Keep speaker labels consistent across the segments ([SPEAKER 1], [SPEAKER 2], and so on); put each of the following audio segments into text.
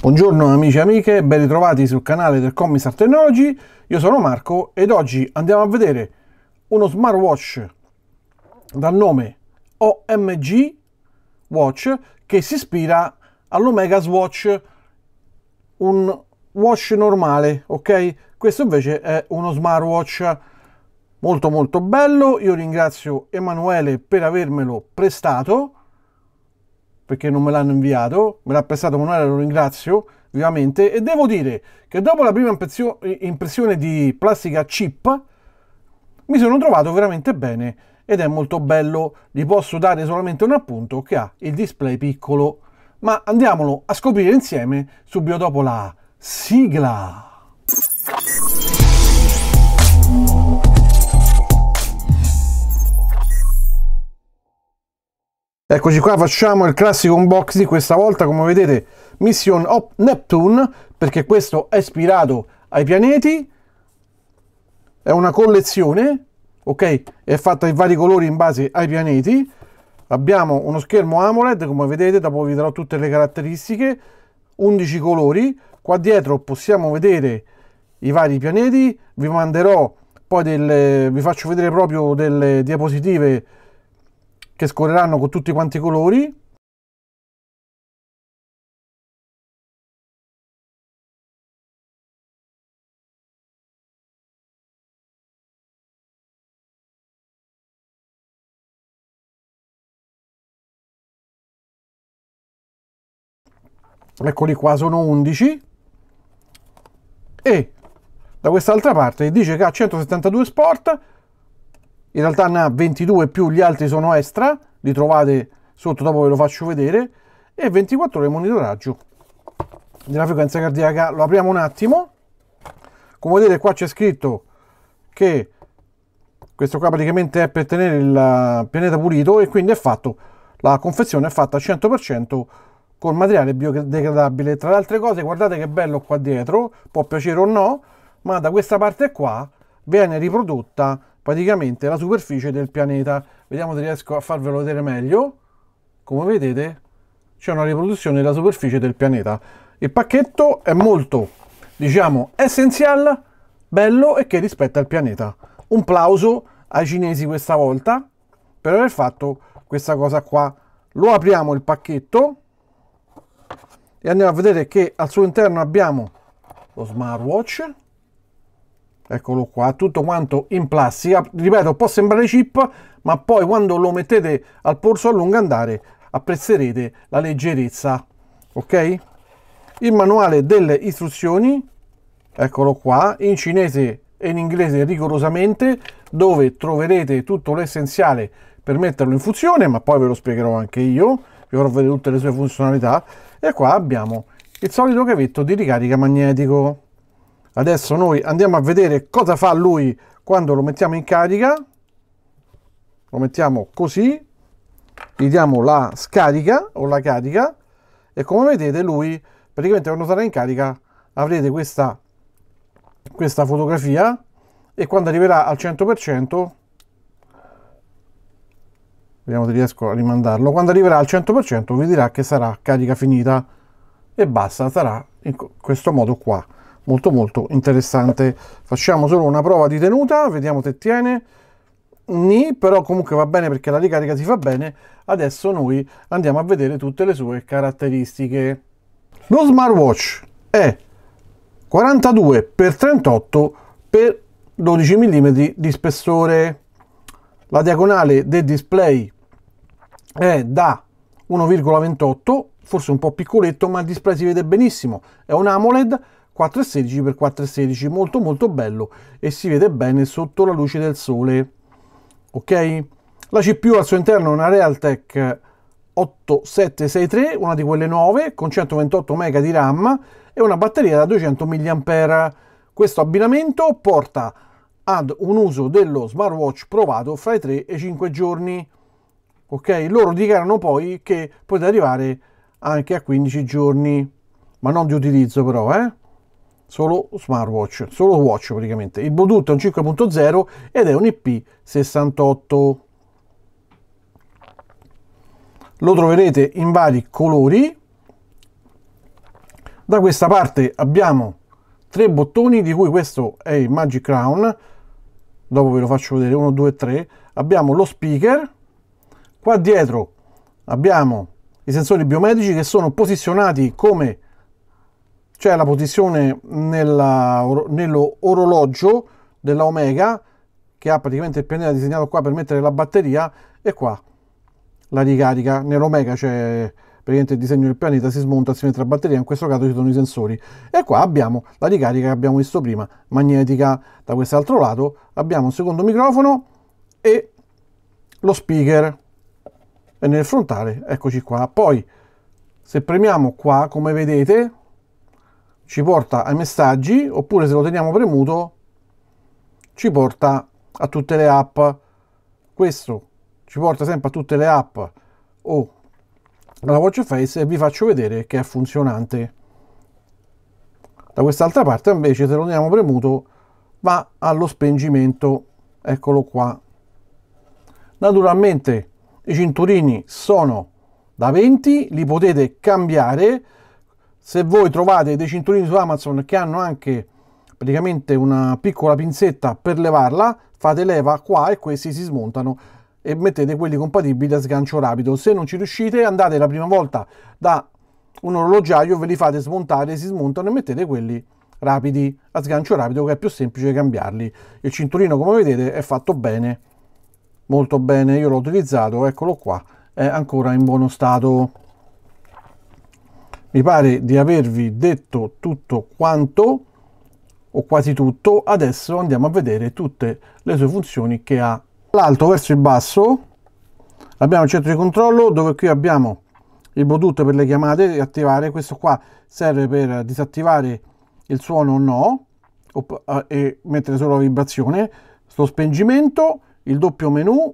[SPEAKER 1] Buongiorno amici e amiche, ben ritrovati sul canale del Commissar Technology, io sono Marco ed oggi andiamo a vedere uno smartwatch dal nome OMG Watch che si ispira all'Omega Swatch, un watch normale, ok? Questo invece è uno smartwatch molto molto bello, io ringrazio Emanuele per avermelo prestato perché non me l'hanno inviato, me l'ha prestato Manuela, lo ringrazio vivamente e devo dire che dopo la prima impressione di plastica chip mi sono trovato veramente bene ed è molto bello, gli posso dare solamente un appunto che ha il display piccolo, ma andiamolo a scoprire insieme subito dopo la sigla. Eccoci qua, facciamo il classico unboxing, questa volta come vedete Mission Op Neptune, perché questo è ispirato ai pianeti, è una collezione, ok? È fatta in vari colori in base ai pianeti. Abbiamo uno schermo AMOLED, come vedete, dopo vi darò tutte le caratteristiche, 11 colori. Qua dietro possiamo vedere i vari pianeti, vi manderò poi delle, vi faccio vedere proprio delle diapositive che scorreranno con tutti quanti i colori eccoli qua sono 11 e da quest'altra parte dice che ha 172 sport in realtà ne ha 22 più gli altri sono extra, li trovate sotto dopo ve lo faccio vedere, e 24 ore di monitoraggio della frequenza cardiaca. Lo apriamo un attimo, come vedete qua c'è scritto che questo qua praticamente è per tenere il pianeta pulito e quindi è fatto, la confezione è fatta al 100% con materiale biodegradabile. Tra le altre cose guardate che bello qua dietro, può piacere o no, ma da questa parte qua viene riprodotta praticamente la superficie del pianeta. Vediamo se riesco a farvelo vedere meglio. Come vedete c'è una riproduzione della superficie del pianeta. Il pacchetto è molto, diciamo, essenziale, bello e che rispetta il pianeta. Un plauso ai cinesi questa volta per aver fatto questa cosa qua. Lo apriamo il pacchetto e andiamo a vedere che al suo interno abbiamo lo smartwatch eccolo qua, tutto quanto in plastica, ripeto può sembrare cheap ma poi quando lo mettete al polso a lungo andare apprezzerete la leggerezza, ok? Il manuale delle istruzioni, eccolo qua, in cinese e in inglese rigorosamente, dove troverete tutto l'essenziale per metterlo in funzione, ma poi ve lo spiegherò anche io, vi farò vedere tutte le sue funzionalità, e qua abbiamo il solito cavetto di ricarica magnetico. Adesso noi andiamo a vedere cosa fa lui quando lo mettiamo in carica. Lo mettiamo così, gli diamo la scarica o la carica e come vedete lui praticamente quando sarà in carica avrete questa, questa fotografia e quando arriverà al 100% vediamo se riesco a rimandarlo quando arriverà al 100% vi dirà che sarà carica finita e basta sarà in questo modo qua molto molto interessante. Facciamo solo una prova di tenuta, vediamo se tiene. Ni, però comunque va bene perché la ricarica si fa bene. Adesso noi andiamo a vedere tutte le sue caratteristiche. Lo smartwatch è 42 x 38 x 12 mm di spessore. La diagonale del display è da 1,28, forse un po' piccoletto, ma il display si vede benissimo. È un AMOLED 4,16 x 4,16 molto molto bello e si vede bene sotto la luce del sole ok la CPU al suo interno è una Realtek 8763 una di quelle nuove con 128 MB di RAM e una batteria da 200 mAh questo abbinamento porta ad un uso dello smartwatch provato fra i 3 e i 5 giorni ok loro dichiarano poi che potete arrivare anche a 15 giorni ma non di utilizzo però eh solo smartwatch, solo watch praticamente. Il Bluetooth è un 5.0 ed è un IP68. Lo troverete in vari colori. Da questa parte abbiamo tre bottoni, di cui questo è il Magic Crown. Dopo ve lo faccio vedere, 1, 2, 3. Abbiamo lo speaker. Qua dietro abbiamo i sensori biometrici che sono posizionati come c'è la posizione nella, or, nell'orologio della Omega che ha praticamente il pianeta disegnato qua per mettere la batteria e qua la ricarica nell'Omega c'è praticamente il disegno del pianeta si smonta si mette la batteria in questo caso ci sono i sensori e qua abbiamo la ricarica che abbiamo visto prima magnetica da quest'altro lato abbiamo un secondo microfono e lo speaker e nel frontale eccoci qua poi se premiamo qua come vedete ci porta ai messaggi, oppure se lo teniamo premuto ci porta a tutte le app. Questo ci porta sempre a tutte le app o alla watch face e vi faccio vedere che è funzionante. Da quest'altra parte invece se lo teniamo premuto va allo spengimento. Eccolo qua. Naturalmente i cinturini sono da 20, li potete cambiare se voi trovate dei cinturini su Amazon che hanno anche praticamente una piccola pinzetta per levarla, fate leva qua e questi si smontano e mettete quelli compatibili a sgancio rapido. Se non ci riuscite andate la prima volta da un orologiaio, ve li fate smontare, si smontano e mettete quelli rapidi a sgancio rapido che è più semplice cambiarli. Il cinturino come vedete è fatto bene, molto bene, io l'ho utilizzato, eccolo qua, è ancora in buono stato. Mi pare di avervi detto tutto quanto o quasi tutto. Adesso andiamo a vedere tutte le sue funzioni che ha. L'alto verso il basso abbiamo il centro di controllo dove qui abbiamo il Bluetooth per le chiamate e attivare. Questo qua serve per disattivare il suono o no ah, e mettere solo la vibrazione. lo spengimento, il doppio menu,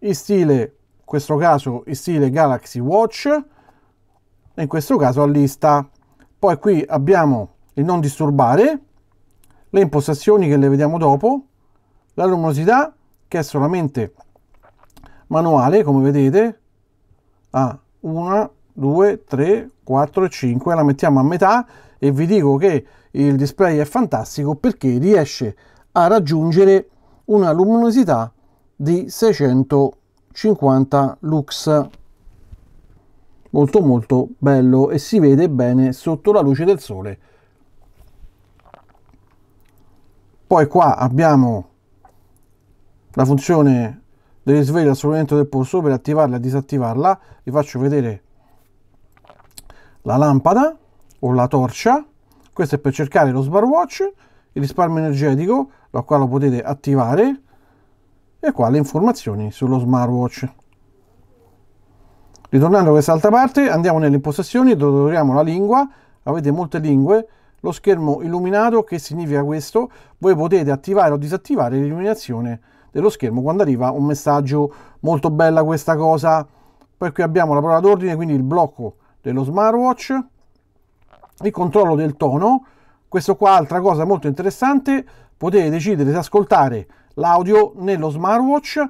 [SPEAKER 1] in stile, in questo caso in stile Galaxy Watch e in questo caso a lista. Poi qui abbiamo il non disturbare, le impostazioni che le vediamo dopo, la luminosità che è solamente manuale come vedete a 1, 2, 3, 4 e 5 la mettiamo a metà e vi dico che il display è fantastico perché riesce a raggiungere una luminosità di 650 lux molto molto bello e si vede bene sotto la luce del sole poi qua abbiamo la funzione del risveglio al sopravvento del polso per attivarla e disattivarla vi faccio vedere la lampada o la torcia questo è per cercare lo smartwatch il risparmio energetico la qua lo potete attivare e qua le informazioni sullo smartwatch Ritornando a quest'altra parte, andiamo nelle impostazioni, dove troviamo la lingua, avete molte lingue, lo schermo illuminato, che significa questo? Voi potete attivare o disattivare l'illuminazione dello schermo quando arriva un messaggio molto bella questa cosa. Poi qui abbiamo la parola d'ordine, quindi il blocco dello smartwatch, il controllo del tono, questo qua altra cosa molto interessante, potete decidere di ascoltare l'audio nello smartwatch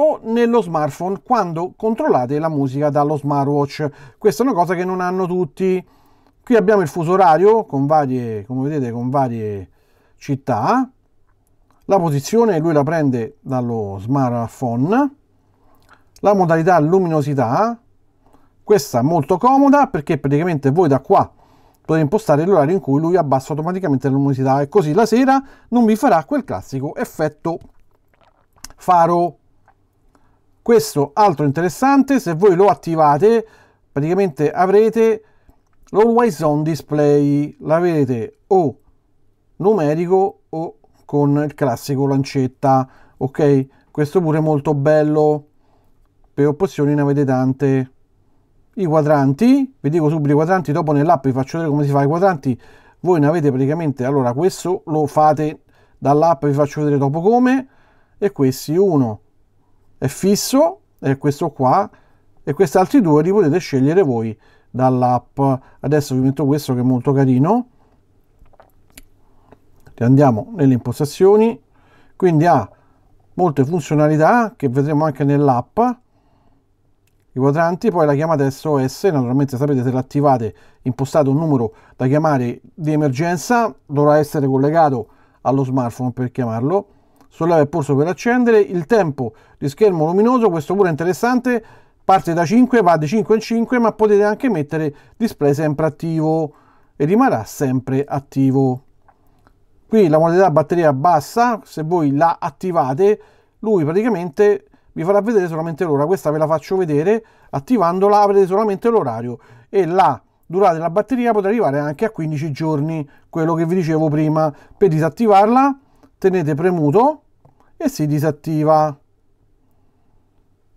[SPEAKER 1] o nello smartphone quando controllate la musica dallo smartwatch. Questa è una cosa che non hanno tutti. Qui abbiamo il fuso orario con varie, come vedete, con varie città. La posizione lui la prende dallo smartphone. La modalità luminosità, questa molto comoda perché praticamente voi da qua potete impostare l'orario in cui lui abbassa automaticamente la luminosità e così la sera non vi farà quel classico effetto faro questo altro interessante, se voi lo attivate, praticamente avrete l'always on display, l'avete o numerico o con il classico lancetta, ok? Questo pure è molto bello, per opzioni ne avete tante. I quadranti, vi dico subito i quadranti, dopo nell'app vi faccio vedere come si fa i quadranti, voi ne avete praticamente, allora questo lo fate dall'app, vi faccio vedere dopo come, e questi 1, è fisso, è questo qua, e questi altri due li potete scegliere voi dall'app. Adesso vi metto questo che è molto carino. Andiamo nelle impostazioni, quindi ha molte funzionalità che vedremo anche nell'app i quadranti, poi la chiamata SOS, naturalmente sapete se l'attivate impostate un numero da chiamare di emergenza, dovrà essere collegato allo smartphone per chiamarlo solare il polso per accendere, il tempo di schermo luminoso, questo pure è interessante, parte da 5, va di 5 in 5, ma potete anche mettere display sempre attivo e rimarrà sempre attivo. Qui la modalità batteria bassa, se voi la attivate, lui praticamente vi farà vedere solamente l'ora. Questa ve la faccio vedere, attivandola avrete solamente l'orario e la durata della batteria potrà arrivare anche a 15 giorni, quello che vi dicevo prima. Per disattivarla tenete premuto e si disattiva.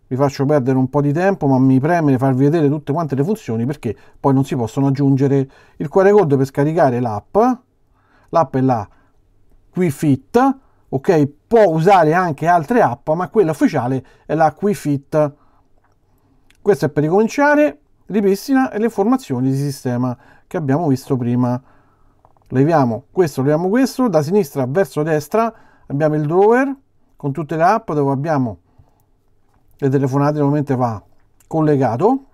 [SPEAKER 1] Vi faccio perdere un po' di tempo, ma mi preme farvi vedere tutte quante le funzioni perché poi non si possono aggiungere il QR code per scaricare l'app. L'app è la QuiFit, ok? Può usare anche altre app, ma quella ufficiale è la QuiFit. Questo è per ricominciare, ripristina le informazioni di sistema che abbiamo visto prima leviamo questo, leviamo questo, da sinistra verso destra abbiamo il drawer con tutte le app dove abbiamo le telefonate normalmente va collegato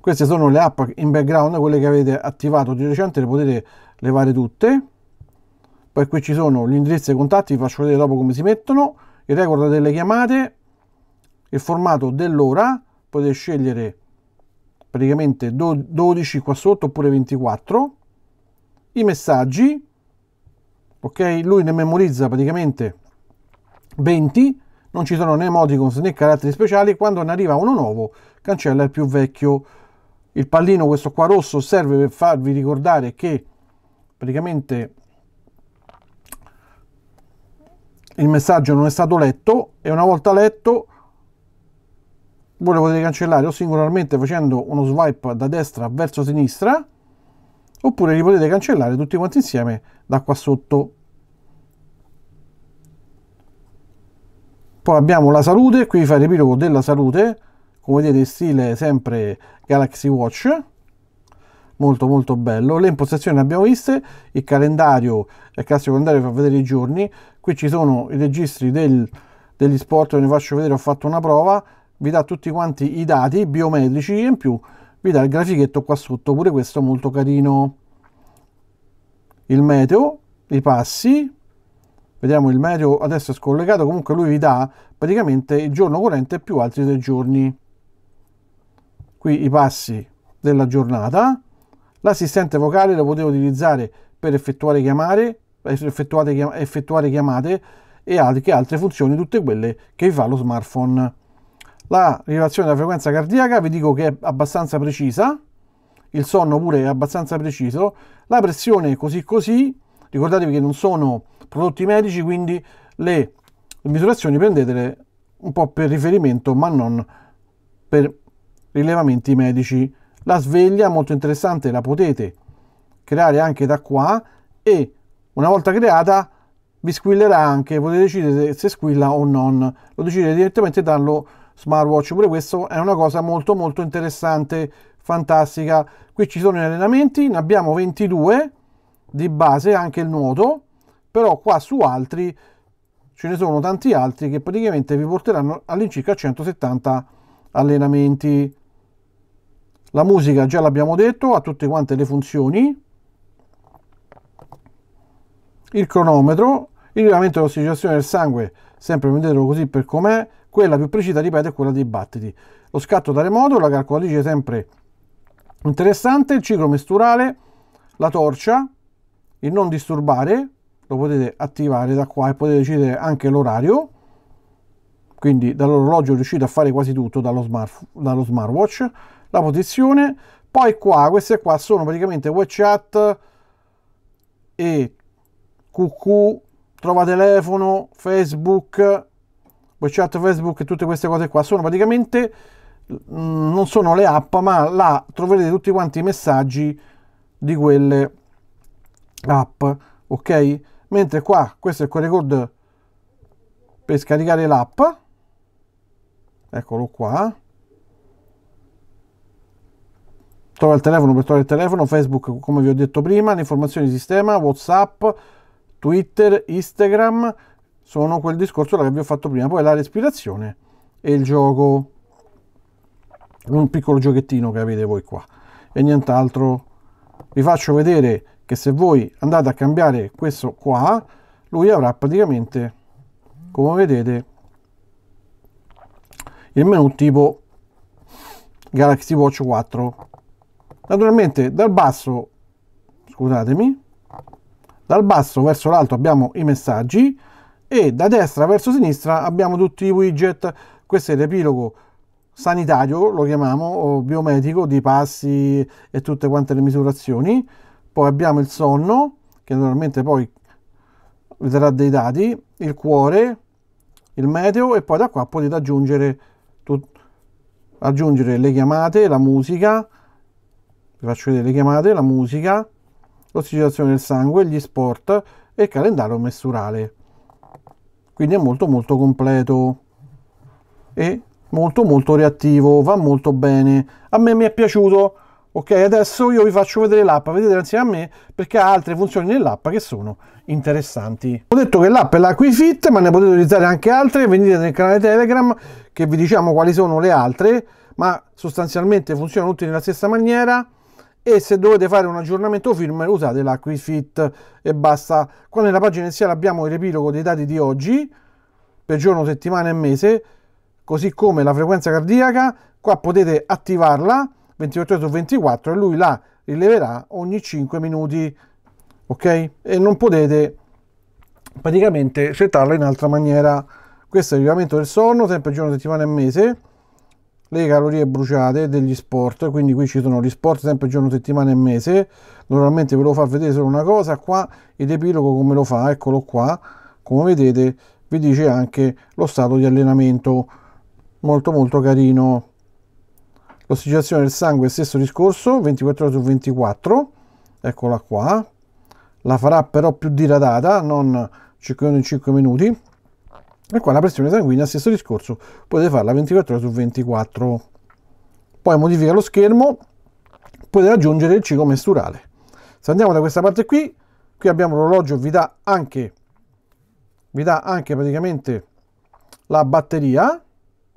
[SPEAKER 1] queste sono le app in background quelle che avete attivato di recente le potete levare tutte poi qui ci sono gli indirizzi e i contatti vi faccio vedere dopo come si mettono il record delle chiamate il formato dell'ora potete scegliere praticamente 12 qua sotto oppure 24 i messaggi, ok? Lui ne memorizza praticamente 20, non ci sono né emoticons né caratteri speciali, quando ne arriva uno nuovo cancella il più vecchio. Il pallino, questo qua rosso, serve per farvi ricordare che praticamente il messaggio non è stato letto e una volta letto voi lo potete cancellare o singolarmente facendo uno swipe da destra verso sinistra oppure li potete cancellare tutti quanti insieme da qua sotto. Poi abbiamo la salute, qui fare riepilogo della salute, come vedete stile sempre Galaxy Watch, molto molto bello. Le impostazioni le abbiamo viste, il calendario, il classico calendario fa vedere i giorni, qui ci sono i registri del, degli sport, ve ne faccio vedere, ho fatto una prova, vi dà tutti quanti i dati biometrici in più vi dà il grafichetto qua sotto, pure questo molto carino. Il meteo, i passi, vediamo il meteo adesso è scollegato, comunque lui vi dà praticamente il giorno corrente più altri tre giorni. Qui i passi della giornata, l'assistente vocale lo potete utilizzare per effettuare chiamate, per effettuare chiamate e anche altre funzioni, tutte quelle che vi fa lo smartphone. La rilevazione della frequenza cardiaca vi dico che è abbastanza precisa, il sonno pure è abbastanza preciso, la pressione è così così, ricordatevi che non sono prodotti medici, quindi le misurazioni prendetele un po' per riferimento, ma non per rilevamenti medici. La sveglia, molto interessante, la potete creare anche da qua e una volta creata vi squillerà anche, potete decidere se squilla o non, lo decidete direttamente dallo smartwatch pure questo è una cosa molto molto interessante fantastica qui ci sono gli allenamenti ne abbiamo 22 di base anche il nuoto però qua su altri ce ne sono tanti altri che praticamente vi porteranno all'incirca 170 allenamenti la musica già l'abbiamo detto ha tutte quante le funzioni il cronometro il rilevamento dell'ossigenazione del sangue sempre vedetelo così per com'è quella più precisa, ripeto, è quella dei battiti. Lo scatto da remoto, la calcolatrice è sempre interessante, il ciclo mesturale, la torcia, il non disturbare, lo potete attivare da qua e potete decidere anche l'orario, quindi dall'orologio riuscite a fare quasi tutto dallo, smart, dallo smartwatch, la posizione, poi qua, queste qua sono praticamente WhatsApp e QQ, trova telefono, Facebook web Facebook e tutte queste cose qua sono praticamente mm, non sono le app, ma là troverete tutti quanti i messaggi di quelle app, ok? Mentre qua questo è il QR code per scaricare l'app. Eccolo qua. Trova il telefono per trovare il telefono, Facebook come vi ho detto prima, le informazioni di sistema, WhatsApp, Twitter, Instagram, sono quel discorso che vi ho fatto prima, poi la respirazione e il gioco, un piccolo giochettino che avete voi qua e nient'altro. Vi faccio vedere che se voi andate a cambiare questo qua, lui avrà praticamente, come vedete, il menu tipo Galaxy Watch 4. Naturalmente dal basso, scusatemi, dal basso verso l'alto abbiamo i messaggi, e da destra verso sinistra abbiamo tutti i widget. Questo è l'epilogo sanitario, lo chiamiamo, o biomedico, di passi e tutte quante le misurazioni. Poi abbiamo il sonno, che normalmente poi vedrà dei dati, il cuore, il meteo e poi da qua potete aggiungere, tut- aggiungere le chiamate, la musica, vi faccio vedere le chiamate, la musica, l'ossigenazione del sangue, gli sport e il calendario mensurale quindi è molto molto completo e molto molto reattivo va molto bene a me mi è piaciuto ok adesso io vi faccio vedere l'app vedete insieme a me perché ha altre funzioni nell'app che sono interessanti ho detto che l'app è la QuiFit ma ne potete utilizzare anche altre venite nel canale telegram che vi diciamo quali sono le altre ma sostanzialmente funzionano tutte nella stessa maniera e se dovete fare un aggiornamento firmware usate l'Aquifit e basta. Qua nella pagina iniziale abbiamo il riepilogo dei dati di oggi per giorno, settimana e mese, così come la frequenza cardiaca, qua potete attivarla 24 ore su 24 e lui la rileverà ogni 5 minuti, ok? E non potete praticamente settarla in altra maniera. Questo è il regolamento del sonno, sempre giorno, settimana e mese le calorie bruciate degli sport, quindi qui ci sono gli sport sempre giorno, settimana e mese, normalmente ve lo fa vedere solo una cosa, qua ed epilogo come lo fa, eccolo qua, come vedete vi dice anche lo stato di allenamento, molto molto carino. L'ossigenazione del sangue stesso discorso, 24 ore su 24, eccola qua, la farà però più diradata, non 5 minuti in 5 minuti, e qua la pressione sanguigna, stesso discorso, potete farla 24 ore su 24. Poi modifica lo schermo, potete aggiungere il ciclo mesturale. Se andiamo da questa parte qui, qui abbiamo l'orologio, vi dà anche, vi dà anche praticamente la batteria,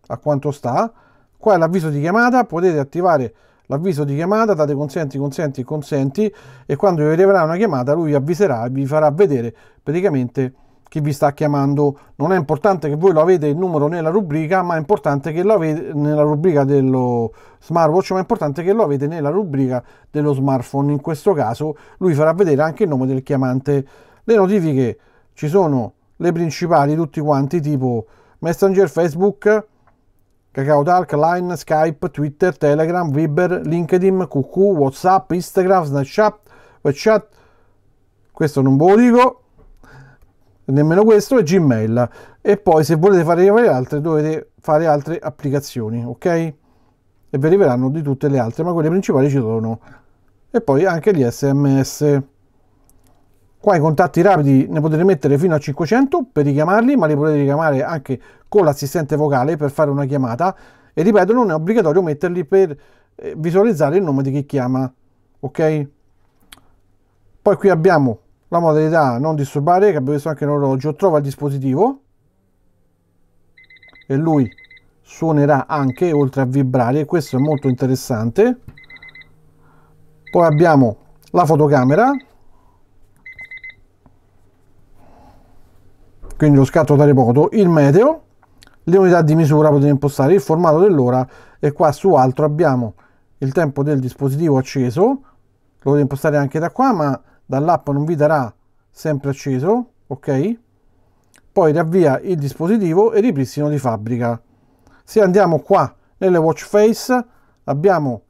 [SPEAKER 1] a quanto sta. Qua è l'avviso di chiamata, potete attivare l'avviso di chiamata, date consenti, consenti, consenti e quando vi arriverà una chiamata lui avviserà e vi farà vedere praticamente che vi sta chiamando. Non è importante che voi lo avete il numero nella rubrica, ma è importante che lo avete nella rubrica dello smartwatch, ma è importante che lo avete nella rubrica dello smartphone. In questo caso lui farà vedere anche il nome del chiamante. Le notifiche ci sono le principali, tutti quanti, tipo Messenger, Facebook, Cacao Talk, Line, Skype, Twitter, Telegram, Viber, LinkedIn, QQ, WhatsApp, Instagram, Snapchat, WeChat. Questo non ve lo dico nemmeno questo è Gmail e poi se volete fare arrivare altre dovete fare altre applicazioni ok e vi arriveranno di tutte le altre ma quelle principali ci sono e poi anche gli sms qua i contatti rapidi ne potete mettere fino a 500 per richiamarli ma li potete richiamare anche con l'assistente vocale per fare una chiamata e ripeto non è obbligatorio metterli per eh, visualizzare il nome di chi chiama ok poi qui abbiamo la modalità non disturbare che abbiamo visto anche l'orologio trova il dispositivo e lui suonerà anche oltre a vibrare questo è molto interessante poi abbiamo la fotocamera quindi lo scatto da remoto il meteo le unità di misura potete impostare il formato dell'ora e qua su altro abbiamo il tempo del dispositivo acceso lo potete impostare anche da qua ma dall'app non vi darà sempre acceso, ok? Poi riavvia il dispositivo e ripristino di fabbrica. Se andiamo qua nelle watch face abbiamo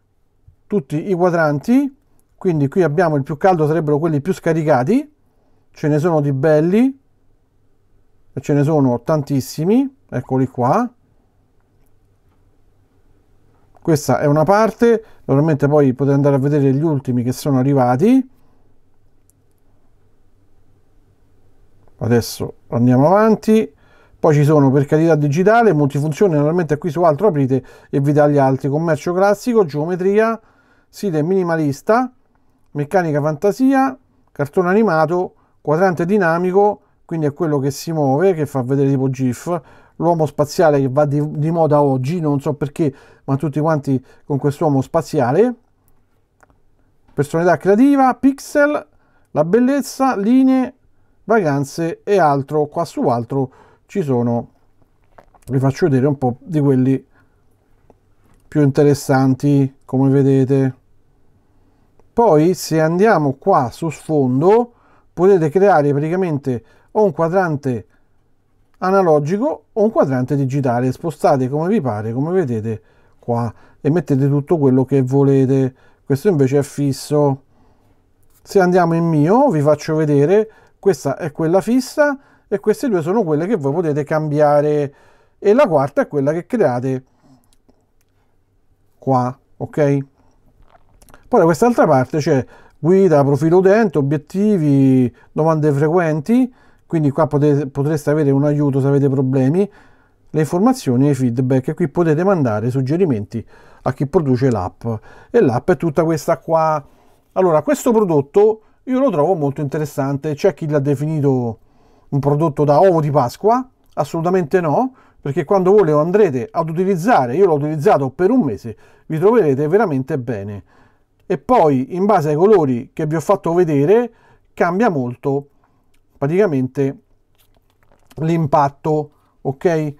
[SPEAKER 1] tutti i quadranti, quindi qui abbiamo il più caldo sarebbero quelli più scaricati, ce ne sono di belli, e ce ne sono tantissimi, eccoli qua. Questa è una parte, normalmente poi potete andare a vedere gli ultimi che sono arrivati adesso andiamo avanti poi ci sono per carità digitale multifunzione normalmente qui su altro aprite e vi dà gli altri commercio classico geometria stile minimalista meccanica fantasia cartone animato quadrante dinamico quindi è quello che si muove che fa vedere tipo GIF l'uomo spaziale che va di, di, moda oggi, non so perché, ma tutti quanti con quest'uomo spaziale. Personalità creativa, pixel, la bellezza, linee, vacanze e altro qua su altro ci sono vi faccio vedere un po' di quelli più interessanti come vedete poi se andiamo qua su sfondo potete creare praticamente o un quadrante analogico o un quadrante digitale spostate come vi pare come vedete qua e mettete tutto quello che volete questo invece è fisso se andiamo in mio vi faccio vedere questa è quella fissa e queste due sono quelle che voi potete cambiare e la quarta è quella che create qua, ok? Poi da quest'altra parte c'è guida, profilo utente, obiettivi, domande frequenti, quindi qua potete, potreste avere un aiuto se avete problemi, le informazioni e i feedback e qui potete mandare suggerimenti a chi produce l'app e l'app è tutta questa qua. Allora, questo prodotto io lo trovo molto interessante. C'è chi l'ha definito un prodotto da ovo di Pasqua, assolutamente no, perché quando voi lo andrete ad utilizzare, io l'ho utilizzato per un mese, vi troverete veramente bene. E poi, in base ai colori che vi ho fatto vedere, cambia molto praticamente l'impatto, ok?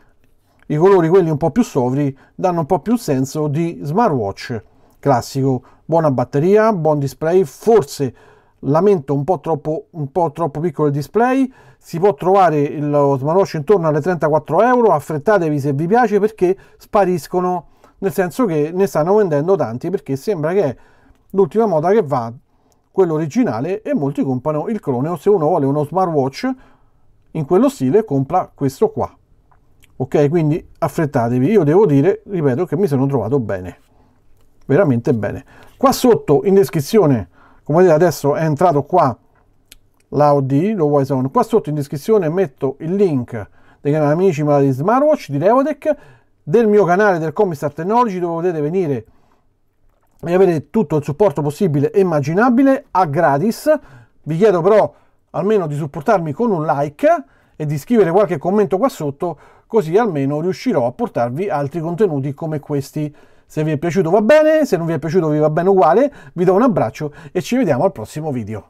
[SPEAKER 1] I colori, quelli un po' più sovri, danno un po' più senso di smartwatch classico. Buona batteria, buon display, forse lamento un po' troppo, un po troppo piccolo il display, si può trovare lo smartwatch intorno alle 34 euro, affrettatevi se vi piace perché spariscono, nel senso che ne stanno vendendo tanti perché sembra che è l'ultima moda che va, quello originale, e molti comprano il clone o se uno vuole uno smartwatch in quello stile compra questo qua. Ok, quindi affrettatevi, io devo dire, ripeto, che mi sono trovato bene, veramente bene. Qua sotto in descrizione come vedete adesso è entrato qua l'AOD, lo Wison. Qua sotto in descrizione metto il link dei miei amici ma di Smartwatch, di Leodec, del mio canale del Commissar Technology dove potete venire e avere tutto il supporto possibile e immaginabile a gratis. Vi chiedo però almeno di supportarmi con un like e di scrivere qualche commento qua sotto così almeno riuscirò a portarvi altri contenuti come questi. Se vi è piaciuto va bene, se non vi è piaciuto vi va bene uguale. Vi do un abbraccio e ci vediamo al prossimo video.